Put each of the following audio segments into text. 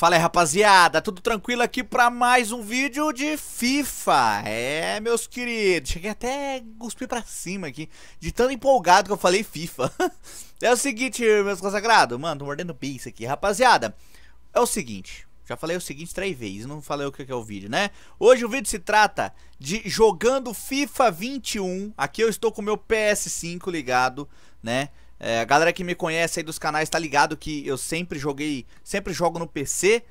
Fala aí rapaziada, tudo tranquilo aqui pra mais um vídeo de FIFA É meus queridos, cheguei até cuspir pra cima aqui De tão empolgado que eu falei FIFA É o seguinte meus consagrados, mano, tô mordendo pizza aqui Rapaziada, é o seguinte, já falei o seguinte três vezes, não falei o que é o vídeo, né? Hoje o vídeo se trata de jogando FIFA 21 Aqui eu estou com o meu PS5 ligado, né? É, a galera que me conhece aí dos canais tá ligado que eu sempre joguei, sempre jogo no PC,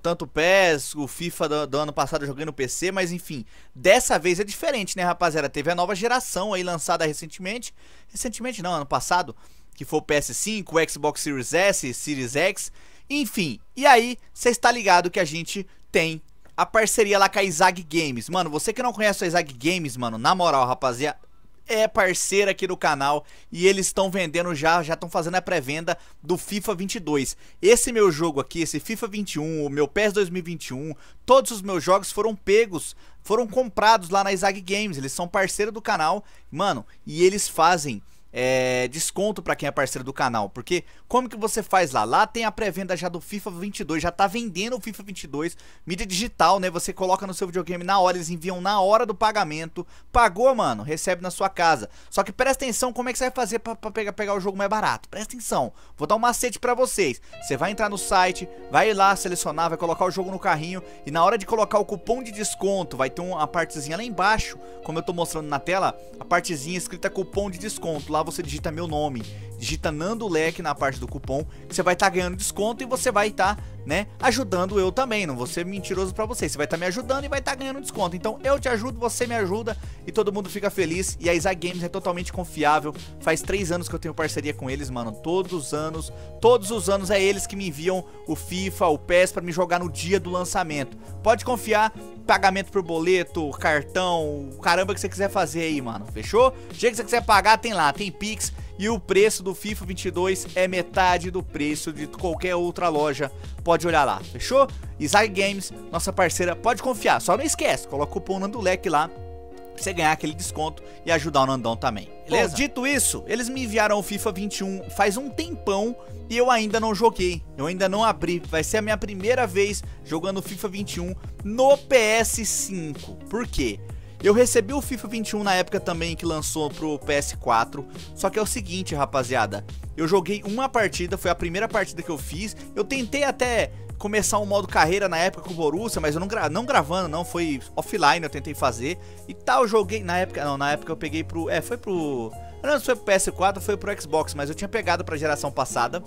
tanto o PES, o FIFA do, do, ano passado eu joguei no PC, mas enfim, dessa vez é diferente, né, rapaziada? Teve a nova geração aí lançada recentemente, recentemente não, ano passado, que foi o PS5, o Xbox Series S, Series X, enfim. E aí, você está ligado que a gente tem a parceria lá com a Izag Games. Mano, você que não conhece a Izag Games, mano, na moral, rapaziada, é parceira aqui do canal e eles estão vendendo já, já estão fazendo a pré-venda do FIFA 22. Esse meu jogo aqui, esse FIFA 21, o meu PES 2021, todos os meus jogos foram pegos, foram comprados lá na Zag Games, eles são parceiro do canal, mano, e eles fazem é, desconto para quem é parceiro do canal. Porque como que você faz lá? Lá tem a pré-venda já do FIFA 22, já tá vendendo o FIFA 22, mídia digital, né? Você coloca no seu videogame na hora, eles enviam na hora do pagamento. Pagou, mano, recebe na sua casa. Só que presta atenção como é que você vai fazer para pegar, pegar o jogo mais barato. Presta atenção, vou dar um macete para vocês. Você vai entrar no site, vai lá selecionar, vai colocar o jogo no carrinho e na hora de colocar o cupom de desconto, vai ter uma partezinha lá embaixo, como eu tô mostrando na tela, a partezinha escrita cupom de desconto. Lá você digita meu nome, digita Nando Leque na parte do cupom, que você vai estar tá ganhando desconto e você vai estar tá né? Ajudando eu também, não vou ser mentiroso para você. Você vai estar tá me ajudando e vai estar tá ganhando desconto. Então eu te ajudo, você me ajuda e todo mundo fica feliz. E a Isaac Games é totalmente confiável. Faz três anos que eu tenho parceria com eles, mano. Todos os anos, todos os anos é eles que me enviam o FIFA, o PES para me jogar no dia do lançamento. Pode confiar, pagamento por boleto, cartão, caramba que você quiser fazer aí, mano. Fechou? O dia que você quiser pagar, tem lá, tem Pix. E o preço do FIFA 22 é metade do preço de qualquer outra loja. Pode olhar lá, fechou? Isaac Games, nossa parceira, pode confiar. Só não esquece, coloca o cupom leque lá pra você ganhar aquele desconto e ajudar o Nandão também. Beleza? Bom, dito isso, eles me enviaram o FIFA 21 faz um tempão e eu ainda não joguei. Eu ainda não abri. Vai ser a minha primeira vez jogando FIFA 21 no PS5. Por quê? Eu recebi o FIFA 21 na época também que lançou pro PS4. Só que é o seguinte, rapaziada. Eu joguei uma partida, foi a primeira partida que eu fiz. Eu tentei até começar um modo carreira na época com o Borussia, mas eu não, gra não gravando, não, foi offline, eu tentei fazer e tal, joguei, na época, não, na época eu peguei pro, é, foi pro, não, foi pro PS4, foi pro Xbox, mas eu tinha pegado pra geração passada,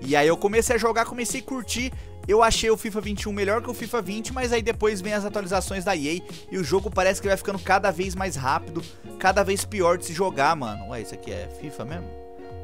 e aí eu comecei a jogar, comecei a curtir, eu achei o FIFA 21 melhor que o FIFA 20, mas aí depois vem as atualizações da EA e o jogo parece que vai ficando cada vez mais rápido, cada vez pior de se jogar, mano. Ué, isso aqui é FIFA mesmo?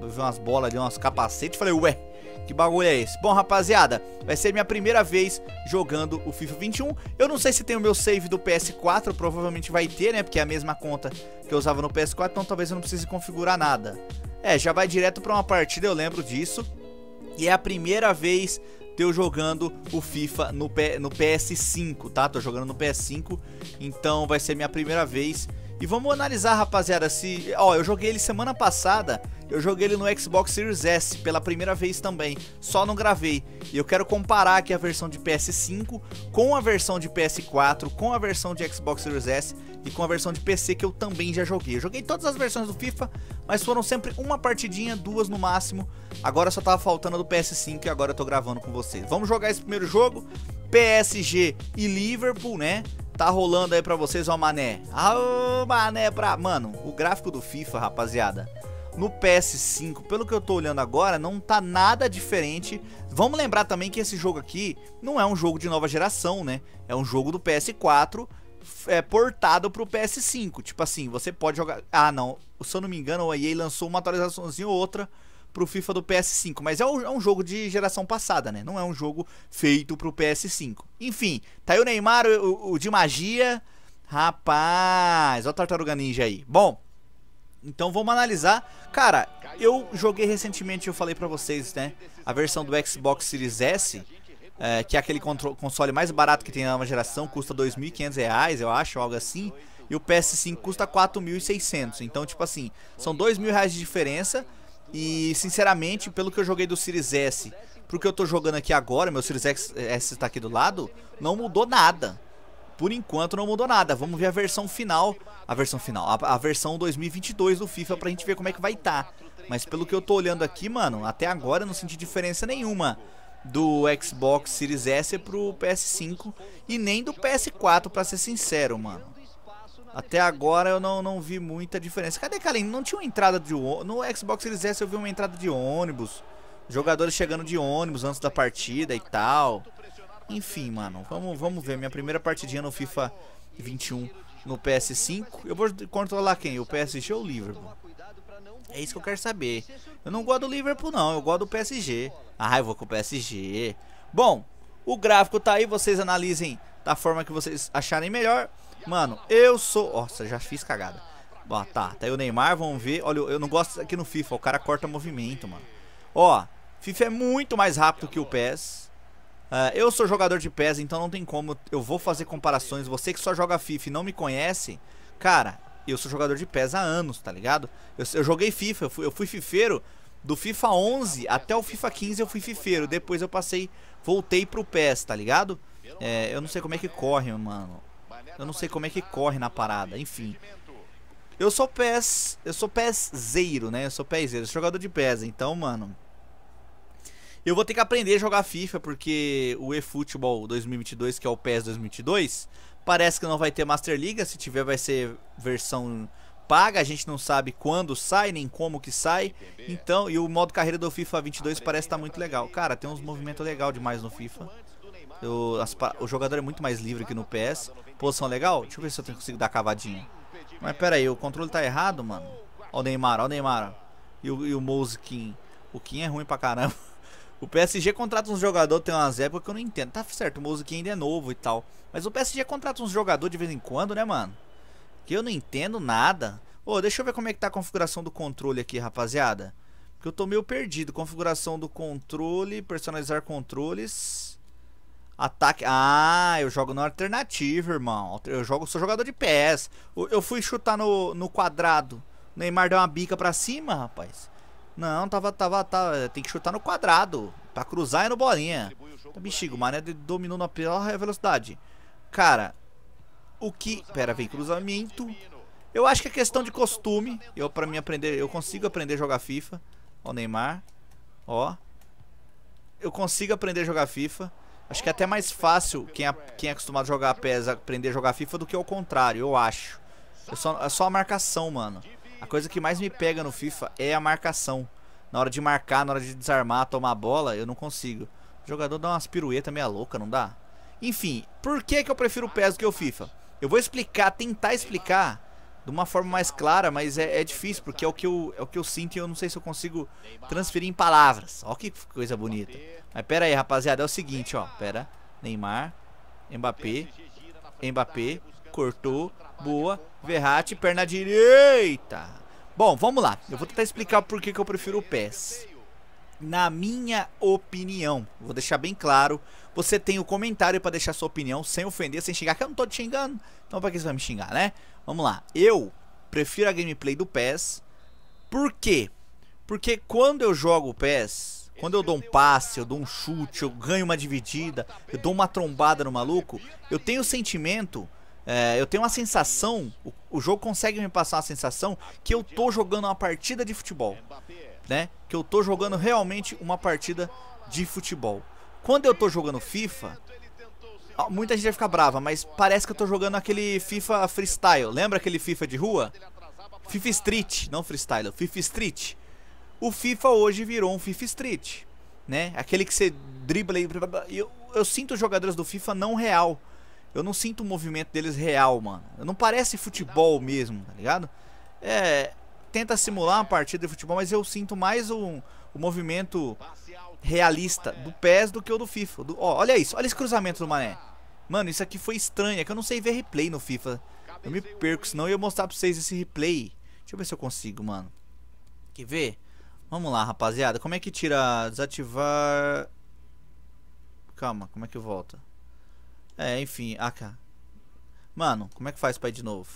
Eu vi umas bolas ali, umas capacetes, falei, ué, que bagulho é esse? Bom, rapaziada, vai ser minha primeira vez jogando o FIFA 21. Eu não sei se tem o meu save do PS4, provavelmente vai ter, né? Porque é a mesma conta que eu usava no PS4, então talvez eu não precise configurar nada. É, já vai direto pra uma partida, eu lembro disso. E é a primeira vez eu jogando o FIFA no, P, no PS5, tá? Tô jogando no PS5, então vai ser minha primeira vez. E vamos analisar, rapaziada, se... Ó, eu joguei ele semana passada, eu joguei ele no Xbox Series S pela primeira vez também, só não gravei. E eu quero comparar aqui a versão de PS5 com a versão de PS4, com a versão de Xbox Series S e com a versão de PC que eu também já joguei. Eu joguei todas as versões do FIFA, mas foram sempre uma partidinha, duas no máximo. Agora só tava faltando a do PS5 e agora eu tô gravando com vocês. Vamos jogar esse primeiro jogo, PSG e Liverpool, né? Tá rolando aí pra vocês, ó mané. Ah, mané pra... Mano, o gráfico do FIFA, rapaziada no PS5, pelo que eu tô olhando agora, não tá nada diferente. Vamos lembrar também que esse jogo aqui não é um jogo de nova geração, né? É um jogo do PS4, é, portado pro PS5. Tipo assim, você pode jogar. Ah, não. Se eu não me engano, a EA lançou uma atualizaçãozinha ou outra pro FIFA do PS5. Mas é um, é um, jogo de geração passada, né? Não é um jogo feito pro PS5. Enfim, tá aí o Neymar, o, o de magia. Rapaz, olha o Tartaruga Ninja aí. Bom, então vamos analisar. Cara, eu joguei recentemente, eu falei pra vocês, né? A versão do Xbox Series S é, que é aquele console mais barato que tem na nova geração, custa R$ 2.500, eu acho, algo assim. E o PS5 custa R$ 4.600. Então, tipo assim, são R$ 2.000 de diferença. E, sinceramente, pelo que eu joguei do Series S pro que eu tô jogando aqui agora, meu Series eh, S tá aqui do lado, não mudou nada. Por enquanto não mudou nada. Vamos ver a versão final, a versão final, a, a versão 2022 do FIFA pra gente ver como é que vai estar. Tá. Mas pelo que eu tô olhando aqui, mano, até agora eu não senti diferença nenhuma do Xbox Series S pro PS5 e nem do PS4, para ser sincero, mano. Até agora eu não, não vi muita diferença. Cadê Kalim? Não tinha uma entrada de no Xbox Series S eu vi uma entrada de ônibus, jogadores chegando de ônibus antes da partida e tal. Enfim, mano, vamos vamos ver minha primeira partidinha no FIFA 21 no PS5. Eu vou controlar quem? O PSG ou o Liverpool? É isso que eu quero saber. Eu não gosto do Liverpool, não. Eu gosto do PSG. Ah, eu vou com o PSG. Bom, o gráfico tá aí. Vocês analisem da forma que vocês acharem melhor. Mano, eu sou... Nossa, já fiz cagada. Ó, tá. Tá aí o Neymar. Vamos ver. Olha, eu não gosto aqui no FIFA. O cara corta movimento, mano. Ó, FIFA é muito mais rápido que o PES. Uh, ah, eu sou jogador de PES, então não tem como. Eu vou fazer comparações. Você que só joga FIFA e não me conhece, cara, e eu sou jogador de PES há anos, tá ligado? Eu, eu joguei FIFA, eu fui, eu fui fifeiro do FIFA 11 até o FIFA 15 eu fui fifeiro. Depois eu passei, voltei pro PES, tá ligado? É, eu não sei como é que corre, mano. Eu não sei como é que corre na parada, enfim. Eu sou PES, eu sou PES zero, né? Eu sou PES zero, jogador de PES, então, mano. Eu vou ter que aprender a jogar FIFA porque o eFootball 2022, que é o PES 2022, Parece que não vai ter Master Liga, se tiver vai ser versão paga, a gente não sabe quando sai, nem como que sai. Então, e o modo carreira do FIFA 22 parece estar tá muito legal. Cara, tem uns movimentos legal demais no FIFA. O, as, o jogador é muito mais livre que no PS. Posição legal? Deixa eu ver se eu consigo dar cavadinha. Mas pera aí, o controle tá errado, mano. Ó o Neymar, ó o Neymar. E o, e o Mouse Kim. O Kim é ruim pra caramba. O PSG contrata uns jogadores, tem umas épocas que eu não entendo. Tá certo, o Mozuki ainda é novo e tal. Mas o PSG contrata uns jogadores de vez em quando, né, mano? Que eu não entendo nada. Ô, oh, deixa eu ver como é que tá a configuração do controle aqui, rapaziada. Porque eu tô meio perdido. Configuração do controle, personalizar controles. Ataque. Ah, eu jogo na alternativa, irmão. Eu jogo, sou jogador de PS. Eu fui chutar no, no quadrado. O Neymar deu uma bica pra cima, rapaz. Não, tava, tava, tava. Tá, tem que chutar no quadrado. Pra cruzar é no bolinha. Então, tá bexiga, o Mané dominou na pior velocidade. Cara, o que. Pera, vem cruzamento. Eu acho que é questão de costume. Eu, pra mim, aprender. Eu consigo aprender a jogar FIFA. Ó, Neymar. Ó. Eu consigo aprender a jogar FIFA. Acho que é até mais fácil quem é, quem é acostumado a jogar PES aprender a jogar FIFA do que o contrário, eu acho. É só, é só a marcação, mano. A coisa que mais me pega no FIFA é a marcação. Na hora de marcar, na hora de desarmar, tomar a bola, eu não consigo. O jogador dá umas piruetas meia louca, não dá? Enfim, por que, que eu prefiro o PES do que o FIFA? Eu vou explicar, tentar explicar de uma forma mais clara, mas é, é, difícil, porque é o, que eu, é o que eu sinto e eu não sei se eu consigo transferir em palavras. Ó que coisa bonita. Mas pera aí, rapaziada, é o seguinte, ó. Pera, Neymar, Mbappé, Mbappé, cortou, boa, Verratti, perna direita. Bom, vamos lá. Eu vou tentar explicar por que, eu prefiro o PES. Na minha opinião, vou deixar bem claro, você tem o comentário para deixar sua opinião sem ofender, sem xingar, que eu não tô te xingando. Então para que você vai me xingar, né? Vamos lá. Eu prefiro a gameplay do PES. Por quê? Porque quando eu jogo o PES, quando eu dou um passe, eu dou um chute, eu ganho uma dividida, eu dou uma trombada no maluco, eu tenho o sentimento é, eu tenho uma sensação, o, o, jogo consegue me passar uma sensação que eu tô jogando uma partida de futebol, né? Que eu tô jogando realmente uma partida de futebol. Quando eu tô jogando FIFA, muita gente vai ficar brava, mas parece que eu tô jogando aquele FIFA freestyle. Lembra aquele FIFA de rua? FIFA Street, não freestyle, FIFA Street. O FIFA hoje virou um FIFA Street, né? Aquele que você dribla e eu, eu sinto os jogadores do FIFA não real eu não sinto o movimento deles real, mano. Não parece futebol mesmo, tá ligado? É, tenta simular uma partida de futebol, mas eu sinto mais o, o movimento realista do PES do que o do FIFA. Do, ó, olha isso, olha esse cruzamento do Mané. Mano, isso aqui foi estranho, é que eu não sei ver replay no FIFA. Eu me perco, senão eu ia mostrar pra vocês esse replay. Deixa eu ver se eu consigo, mano. Quer ver? Vamos lá, rapaziada. Como é que tira? Desativar... Calma, como é que volta? É, enfim. Ah, cá. Mano, como é que faz pra ir de novo?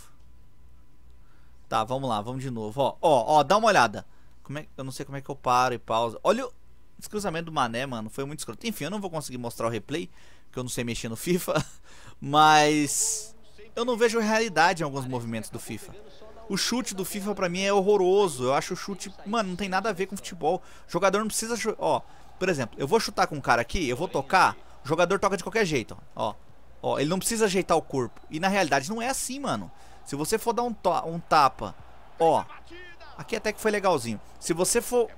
Tá, vamos lá, vamos de novo. Ó, ó, ó, dá uma olhada. Como é, eu não sei como é que eu paro e pausa. Olha o descruzamento do Mané, mano. Foi muito escroto. Enfim, eu não vou conseguir mostrar o replay, porque eu não sei mexer no FIFA. Mas eu não vejo realidade em alguns movimentos do FIFA. O chute do FIFA pra mim é horroroso. Eu acho o chute, mano, não tem nada a ver com futebol. O jogador não precisa, ó, por exemplo, eu vou chutar com um cara aqui, eu vou tocar, o jogador toca de qualquer jeito, ó. Ó, ele não precisa ajeitar o corpo. E na realidade não é assim, mano. Se você for dar um, um tapa, ó. Aqui até que foi legalzinho. Se você for,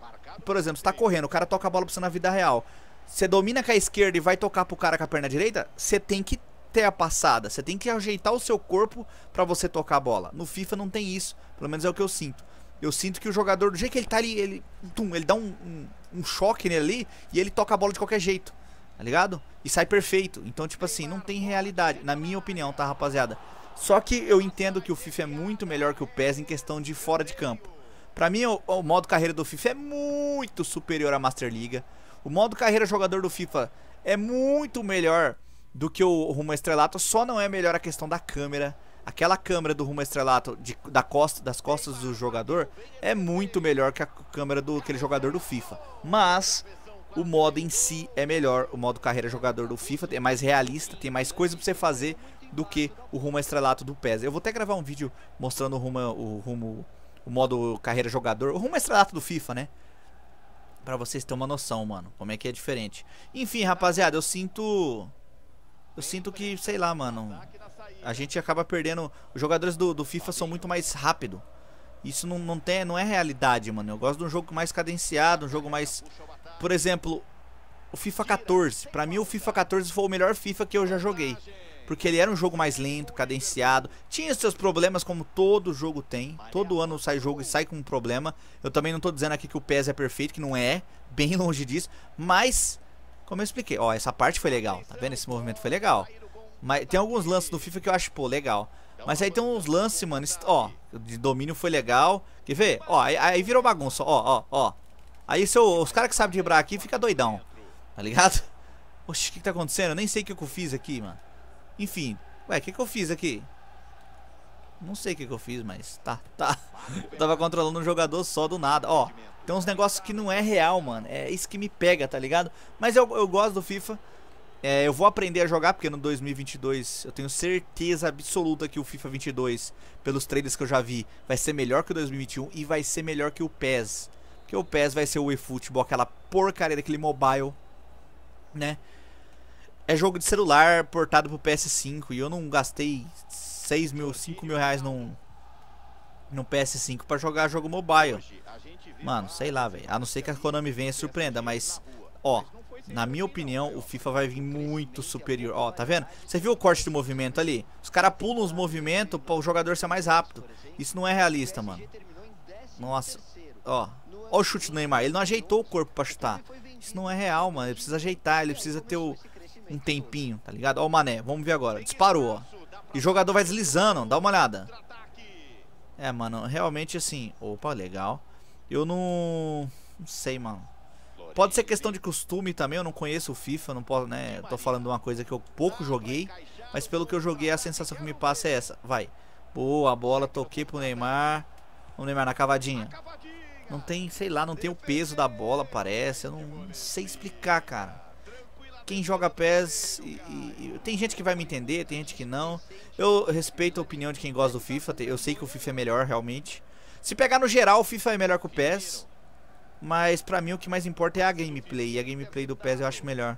por exemplo, você tá correndo, o cara toca a bola pra você na vida real. Você domina com a esquerda e vai tocar pro cara com a perna direita, você tem que ter a passada. Você tem que ajeitar o seu corpo para você tocar a bola. No FIFA não tem isso. Pelo menos é o que eu sinto. Eu sinto que o jogador, do jeito que ele tá ali, ele, tum, ele dá um, um, um choque nele ali e ele toca a bola de qualquer jeito. Tá ligado? E sai perfeito. Então, tipo assim, não tem realidade, na minha opinião, tá, rapaziada? Só que eu entendo que o FIFA é muito melhor que o PES em questão de fora de campo. Pra mim, o, o modo carreira do FIFA é muito superior à Master Liga. O modo carreira jogador do FIFA é muito melhor do que o Rumo Estrelato, só não é melhor a questão da câmera. Aquela câmera do Rumo Estrelato de, da costa, das costas do jogador é muito melhor que a câmera do aquele jogador do FIFA. Mas o modo em si é melhor, o modo carreira jogador do FIFA é mais realista, tem mais coisa pra você fazer do que o rumo estrelato do PES. Eu vou até gravar um vídeo mostrando o rumo, o rumo, o modo carreira jogador, o rumo estrelato do FIFA, né? Pra vocês terem uma noção, mano, como é que é diferente. Enfim, rapaziada, eu sinto... Eu sinto que, sei lá, mano, a gente acaba perdendo... Os jogadores do, do FIFA são muito mais rápido. Isso não, não, tem, não é realidade, mano. Eu gosto de um jogo mais cadenciado, um jogo mais por exemplo, o FIFA 14. Para mim, o FIFA 14 foi o melhor FIFA que eu já joguei. Porque ele era um jogo mais lento, cadenciado. Tinha seus problemas, como todo jogo tem. Todo ano sai jogo e sai com um problema. Eu também não tô dizendo aqui que o PES é perfeito, que não é. Bem longe disso. Mas, como eu expliquei, ó, essa parte foi legal. Tá vendo? Esse movimento foi legal. Mas tem alguns lances do FIFA que eu acho, pô, legal. Mas aí tem uns lances, mano, ó, de domínio foi legal. Quer ver? Ó, aí, aí virou bagunça. Ó, ó, ó. Aí os caras que sabem driblar aqui fica doidão. Tá ligado? Oxe, o que, que tá acontecendo? Eu nem sei o que, que eu fiz aqui, mano. Enfim. Ué, o que, que eu fiz aqui? Não sei o que, que eu fiz, mas tá, tá. Tava controlando um jogador só do nada. Ó, tem uns negócios que não é real, mano. É isso que me pega, tá ligado? Mas eu, eu gosto do FIFA. É, eu vou aprender a jogar, porque no 2022 eu tenho certeza absoluta que o FIFA 22, pelos trailers que eu já vi, vai ser melhor que o 2021 e vai ser melhor que o PES. Que o PES vai ser o eFootball, aquela porcaria daquele mobile, né? É jogo de celular portado pro PS5 e eu não gastei 6 mil, 5 mil reais num, no PS5 para jogar jogo mobile. Mano, sei lá, velho. A não ser que a Konami venha e surpreenda, mas ó, na minha opinião, o FIFA vai vir muito superior. Ó, tá vendo? Você viu o corte de movimento ali? Os caras pulam os movimentos para o jogador ser mais rápido. Isso não é realista, mano. Nossa. Ó, Olha o chute do Neymar. Ele não ajeitou o corpo pra chutar. Isso não é real, mano. Ele precisa ajeitar, ele precisa ter o, um tempinho, tá ligado? Ó o Mané, vamos ver agora. Disparou, ó. E o jogador vai deslizando, dá uma olhada. É, mano, realmente assim... Opa, legal. Eu não... Não sei, mano. Pode ser questão de costume também, eu não conheço o FIFA, Eu não posso, né? Tô falando de uma coisa que eu pouco joguei, mas pelo que eu joguei, a sensação que me passa é essa. Vai. Boa, bola, toquei pro Neymar. O Neymar na cavadinha. Não tem, sei lá, não tem o peso da bola, parece. Eu não, sei explicar, cara. Quem joga pés. E, e, tem gente que vai me entender, tem gente que não. Eu respeito a opinião de quem gosta do FIFA. Eu sei que o FIFA é melhor, realmente. Se pegar no geral, o FIFA é melhor que o PES. Mas pra mim o que mais importa é a gameplay. E a gameplay do PES eu acho melhor.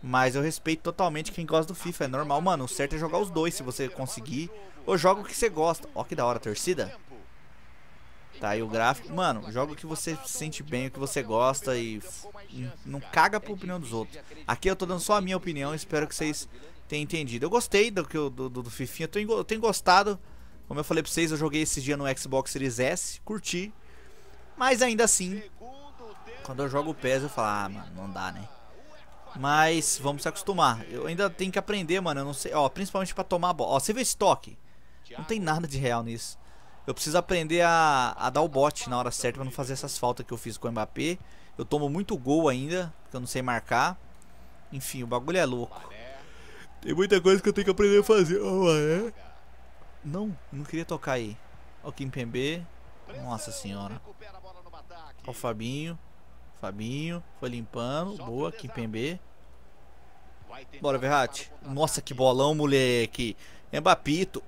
Mas eu respeito totalmente quem gosta do FIFA. É normal, mano. O certo é jogar os dois se você conseguir. Ou joga o que você gosta. Ó, que da hora, torcida. Tá, aí o gráfico, mano, joga o que você se sente bem, o que você gosta e não caga pra opinião dos outros. Aqui eu tô dando só a minha opinião, espero que vocês tenham entendido. Eu gostei do, do, do, do Fifinha, eu, eu tenho gostado. Como eu falei pra vocês, eu joguei esse dia no Xbox Series S, curti. Mas ainda assim, quando eu jogo o PES, eu falo, ah, mano, não dá, né? Mas vamos se acostumar. Eu ainda tenho que aprender, mano, eu não sei, ó, principalmente pra tomar bola. Ó, você vê esse toque? Não tem nada de real nisso. Eu preciso aprender a, a dar o bote na hora certa pra não fazer essas faltas que eu fiz com o Mbappé. Eu tomo muito gol ainda, porque eu não sei marcar. Enfim, o bagulho é louco. Tem muita coisa que eu tenho que aprender a fazer. Oh, é? Não, não queria tocar aí. Ó o Kimpembe. Nossa senhora. Ó o Fabinho. Fabinho. Foi limpando. Boa, Kimpembe. Bora, Verratti. Nossa, que bolão, moleque. Embapito.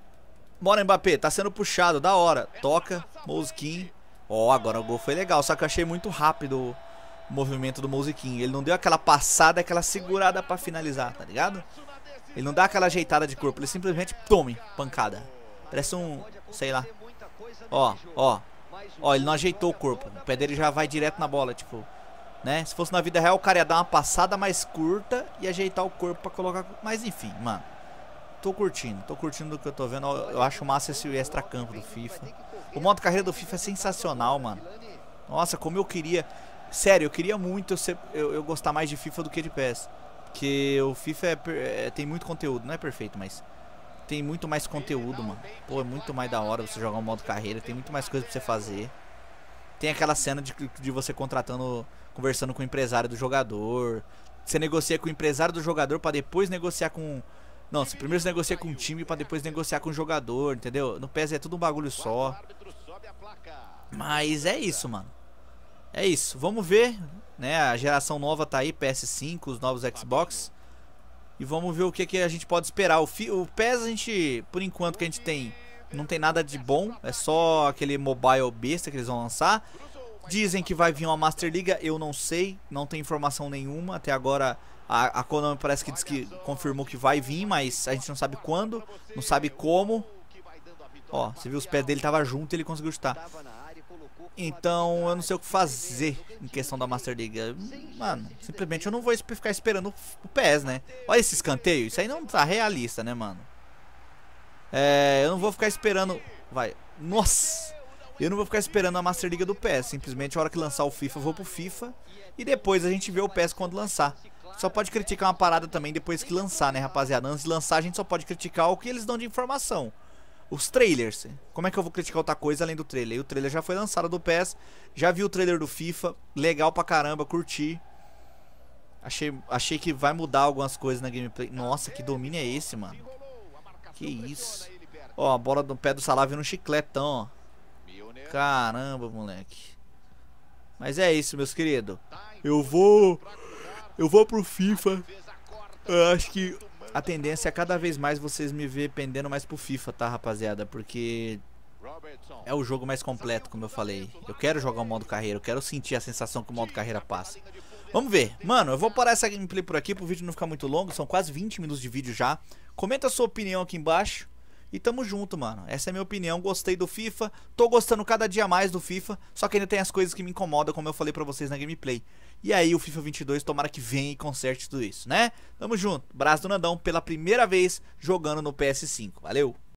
Bora, Mbappé. Tá sendo puxado. Da hora. Toca. Mosquinho. Ó, oh, agora o gol foi legal. Só que eu achei muito rápido o movimento do Mosquinho. Ele não deu aquela passada, aquela segurada pra finalizar, tá ligado? Ele não dá aquela ajeitada de corpo. Ele simplesmente tome. Pancada. Parece um... Sei lá. Ó, ó. Ó, ele não ajeitou o corpo. O pé dele já vai direto na bola, tipo... Né? Se fosse na vida real, o cara ia dar uma passada mais curta e ajeitar o corpo pra colocar... Mas enfim, mano tô curtindo, tô curtindo do que eu tô vendo. Eu, eu acho massa esse extra-campo do FIFA. O modo carreira do FIFA é sensacional, mano. Nossa, como eu queria. Sério, eu queria muito eu, ser, eu, eu gostar mais de FIFA do que de PES. Porque o FIFA é, é, tem muito conteúdo, não é perfeito, mas tem muito mais conteúdo, mano. Pô, é muito mais da hora você jogar o um modo carreira, tem muito mais coisa pra você fazer. Tem aquela cena de, de você contratando, conversando com o empresário do jogador. Você negocia com o empresário do jogador para depois negociar com não, você primeiro você negocia com o time para depois negociar com o jogador, entendeu? No PES é tudo um bagulho só. Mas é isso, mano. É isso. Vamos ver, né? A geração nova tá aí, PS5, os novos Xbox. E vamos ver o que, que a gente pode esperar. O, fi, o PES a gente, por enquanto que a gente tem, não tem nada de bom. É só aquele mobile besta que eles vão lançar. Dizem que vai vir uma Master Liga, eu não sei, não tem informação nenhuma. Até agora a, a Konami parece que diz que confirmou que vai vir, mas a gente não sabe quando, não sabe como. Ó, você viu os pés dele tava junto e ele conseguiu chutar. Então eu não sei o que fazer em questão da Master League. Mano, simplesmente eu não vou ficar esperando o PES, né? Olha esse escanteio, isso aí não tá realista, né, mano? É, eu não vou ficar esperando. Vai. Nossa! Eu não vou ficar esperando a Master League do PES. Simplesmente a hora que lançar o FIFA, eu vou pro FIFA. E depois a gente vê o PES quando lançar só pode criticar uma parada também depois que lançar, né, rapaziada? Antes de lançar, a gente só pode criticar o que eles dão de informação. Os trailers. Como é que eu vou criticar outra coisa além do trailer? o trailer já foi lançado do PES. Já vi o trailer do FIFA. Legal pra caramba, curti. Achei, achei que vai mudar algumas coisas na gameplay. Nossa, que domínio é esse, mano? Que isso. Ó, a bola do pé do Salah vira um chicletão, ó. Caramba, moleque. Mas é isso, meus queridos. Eu vou... Eu vou pro FIFA. Eu acho que a tendência é cada vez mais vocês me ver pendendo mais pro FIFA, tá, rapaziada? Porque é o jogo mais completo, como eu falei. Eu quero jogar o modo carreira, eu quero sentir a sensação que o modo carreira passa. Vamos ver. Mano, eu vou parar essa gameplay por aqui, pro vídeo não ficar muito longo. São quase 20 minutos de vídeo já. Comenta a sua opinião aqui embaixo. E tamo junto, mano. Essa é a minha opinião. Gostei do FIFA. Tô gostando cada dia mais do FIFA. Só que ainda tem as coisas que me incomodam, como eu falei pra vocês na gameplay. E aí o FIFA 22 tomara que venha e conserte tudo isso, né? Tamo junto. Braço do Nandão pela primeira vez jogando no PS5. Valeu!